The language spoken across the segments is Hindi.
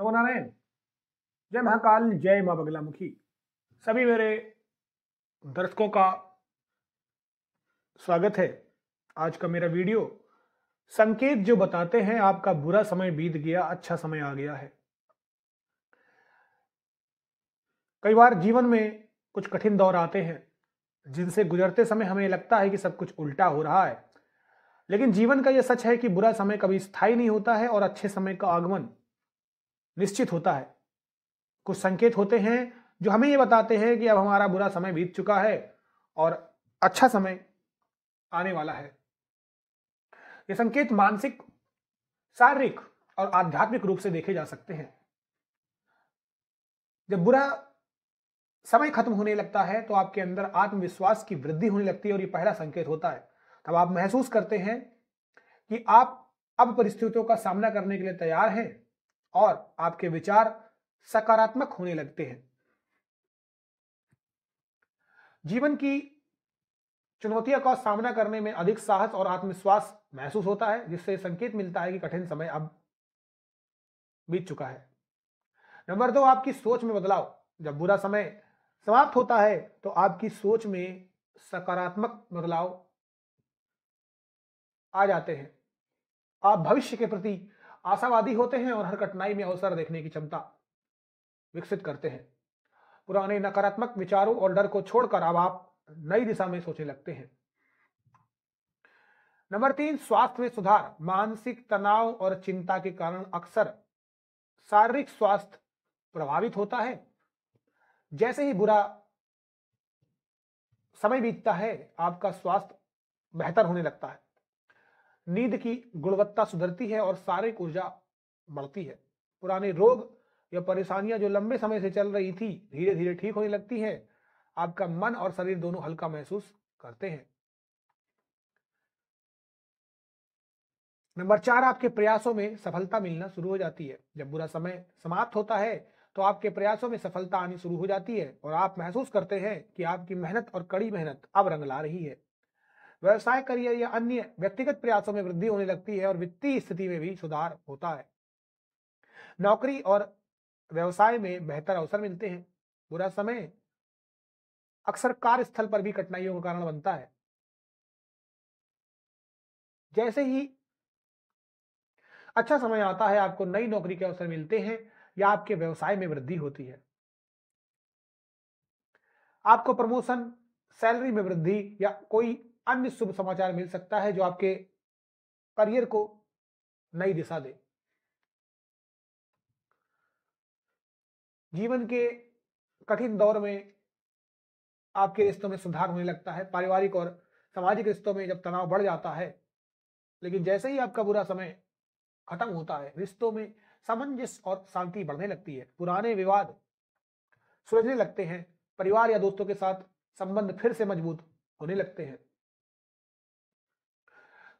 नमो नारायण जय महाकाल जय माँ मुखी सभी मेरे दर्शकों का स्वागत है आज का मेरा वीडियो संकेत जो बताते हैं आपका बुरा समय बीत गया अच्छा समय आ गया है कई बार जीवन में कुछ कठिन दौर आते हैं जिनसे गुजरते समय हमें लगता है कि सब कुछ उल्टा हो रहा है लेकिन जीवन का यह सच है कि बुरा समय कभी स्थायी नहीं होता है और अच्छे समय का आगमन निश्चित होता है कुछ संकेत होते हैं जो हमें ये बताते हैं कि अब हमारा बुरा समय बीत चुका है और अच्छा समय आने वाला है ये संकेत मानसिक शारीरिक और आध्यात्मिक रूप से देखे जा सकते हैं जब बुरा समय खत्म होने लगता है तो आपके अंदर आत्मविश्वास की वृद्धि होने लगती है और ये पहला संकेत होता है तब आप महसूस करते हैं कि आप अब परिस्थितियों का सामना करने के लिए तैयार हैं और आपके विचार सकारात्मक होने लगते हैं जीवन की चुनौतियों का सामना करने में अधिक साहस और आत्मविश्वास महसूस होता है जिससे संकेत मिलता है कि कठिन समय अब बीत चुका है नंबर दो आपकी सोच में बदलाव जब बुरा समय समाप्त होता है तो आपकी सोच में सकारात्मक बदलाव आ जाते हैं आप भविष्य के प्रति आशावादी होते हैं और हर कठिनाई में अवसर देखने की क्षमता विकसित करते हैं पुराने नकारात्मक विचारों और डर को छोड़कर अब आप नई दिशा में सोचने लगते हैं नंबर तीन स्वास्थ्य में सुधार मानसिक तनाव और चिंता के कारण अक्सर शारीरिक स्वास्थ्य प्रभावित होता है जैसे ही बुरा समय बीतता है आपका स्वास्थ्य बेहतर होने लगता है नींद की गुणवत्ता सुधरती है और शारीरिक ऊर्जा बढ़ती है पुराने रोग या परेशानियां जो लंबे समय से चल रही थी धीरे धीरे ठीक होने लगती है आपका मन और शरीर दोनों हल्का महसूस करते हैं नंबर चार आपके प्रयासों में सफलता मिलना शुरू हो जाती है जब बुरा समय समाप्त होता है तो आपके प्रयासों में सफलता आनी शुरू हो जाती है और आप महसूस करते हैं कि आपकी मेहनत और कड़ी मेहनत अब रंग ला रही है व्यवसाय करियर या अन्य व्यक्तिगत प्रयासों में वृद्धि होने लगती है और वित्तीय स्थिति में भी सुधार होता है नौकरी और व्यवसाय में बेहतर अवसर मिलते हैं बुरा समय अक्सर कार्यस्थल पर भी कठिनाइयों का कारण बनता है जैसे ही अच्छा समय आता है आपको नई नौकरी के अवसर मिलते हैं या आपके व्यवसाय में वृद्धि होती है आपको प्रमोशन सैलरी में वृद्धि या कोई अन्य शुभ समाचार मिल सकता है जो आपके करियर को नई दिशा दे जीवन के कठिन दौर में आपके रिश्तों में सुधार होने लगता है पारिवारिक और सामाजिक रिश्तों में जब तनाव बढ़ जाता है लेकिन जैसे ही आपका बुरा समय खत्म होता है रिश्तों में सामंजस्य और शांति बढ़ने लगती है पुराने विवाद सुलझने लगते हैं परिवार या दोस्तों के साथ संबंध फिर से मजबूत होने लगते हैं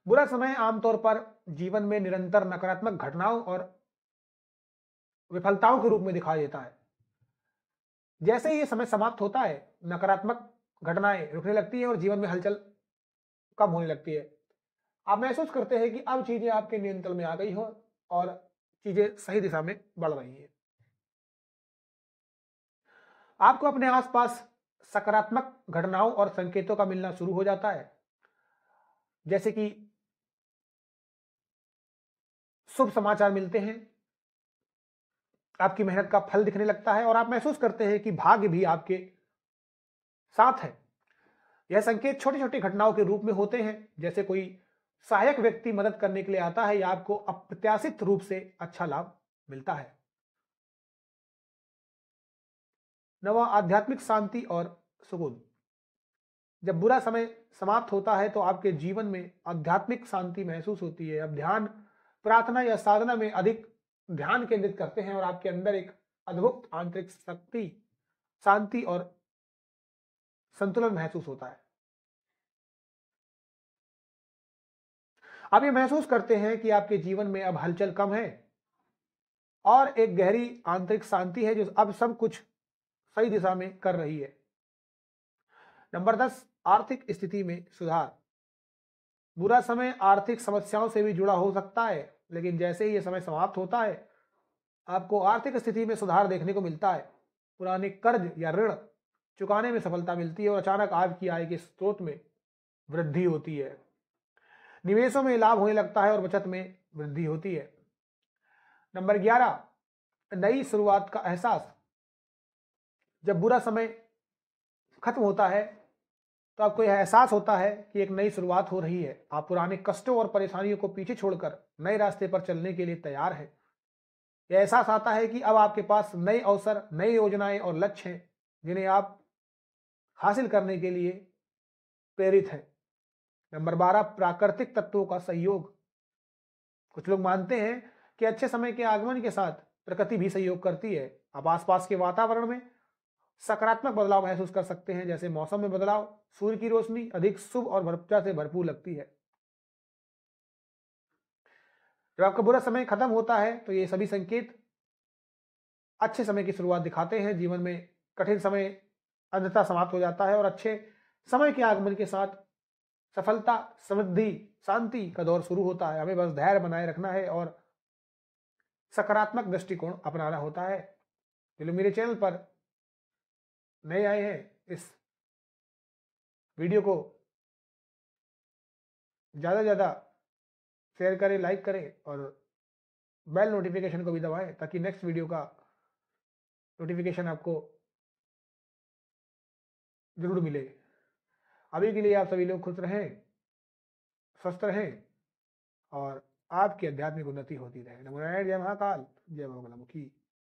बुरा समय आमतौर पर जीवन में निरंतर नकारात्मक घटनाओं और विफलताओं के रूप में दिखाई देता है जैसे ही समय समाप्त होता है नकारात्मक घटनाएं रुकने लगती है और जीवन में हलचल कम होने लगती है आप महसूस करते हैं कि अब चीजें आपके नियंत्रण में आ गई हो और चीजें सही दिशा में बढ़ रही हैं आपको अपने आसपास सकारात्मक घटनाओं और संकेतों का मिलना शुरू हो जाता है जैसे कि शुभ समाचार मिलते हैं आपकी मेहनत का फल दिखने लगता है और आप महसूस करते हैं कि भाग्य भी आपके साथ है यह संकेत छोटी छोटी घटनाओं के रूप में होते हैं जैसे कोई सहायक व्यक्ति मदद करने के लिए आता है या आपको अप्रत्याशित रूप से अच्छा लाभ मिलता है नवा आध्यात्मिक शांति और सुकून जब बुरा समय समाप्त होता है तो आपके जीवन में आध्यात्मिक शांति महसूस होती है अब ध्यान प्रार्थना या साधना में अधिक ध्यान केंद्रित करते हैं और आपके अंदर एक अद्भुत आंतरिक शक्ति शांति और संतुलन महसूस होता है आप ये महसूस करते हैं कि आपके जीवन में अब हलचल कम है और एक गहरी आंतरिक शांति है जो अब सब कुछ सही दिशा में कर रही है नंबर दस आर्थिक स्थिति में सुधार बुरा समय आर्थिक समस्याओं से भी जुड़ा हो सकता है लेकिन जैसे ही यह समय समाप्त होता है आपको आर्थिक स्थिति में सुधार देखने को मिलता है पुराने कर्ज या ऋण चुकाने में सफलता मिलती है और अचानक आपकी आय के स्रोत में वृद्धि होती है निवेशों में लाभ होने लगता है और बचत में वृद्धि होती है नंबर ग्यारह नई शुरुआत का एहसास जब बुरा समय खत्म होता है तो आपको यह एहसास होता है कि एक नई शुरुआत हो रही है आप पुराने कष्टों और परेशानियों को पीछे छोड़कर नए रास्ते पर चलने के लिए तैयार हैं यह एहसास आता है कि अब आपके पास नए अवसर नई योजनाएं और लक्ष्य हैं जिन्हें आप हासिल करने के लिए प्रेरित हैं नंबर बारह प्राकृतिक तत्वों का सहयोग कुछ लोग मानते हैं कि अच्छे समय के आगमन के साथ प्रकृति भी सहयोग करती है अब आसपास के वातावरण में सकारात्मक बदलाव महसूस कर सकते हैं जैसे मौसम में बदलाव सूर्य की रोशनी अधिक शुभ और भरपूरता से भरपूर लगती है जब आपका बुरा समय खत्म होता है तो ये सभी संकेत अच्छे समय की शुरुआत दिखाते हैं जीवन में कठिन समय अंधता समाप्त हो जाता है और अच्छे समय के आगमन के साथ सफलता समृद्धि शांति का दौर शुरू होता है हमें बस धैर्य बनाए रखना है और सकारात्मक दृष्टिकोण अपनाना होता है चलो मेरे चैनल पर नए आए हैं इस वीडियो को ज़्यादा से ज़्यादा शेयर करें लाइक करें और बेल नोटिफिकेशन को भी दबाएं ताकि नेक्स्ट वीडियो का नोटिफिकेशन आपको ज़रूर मिले अभी के लिए आप सभी लोग खुश रहें स्वस्थ रहें और आपकी आध्यात्मिक उन्नति होती रहे नमो नारायण जय महाकाल जय मंगलमुखी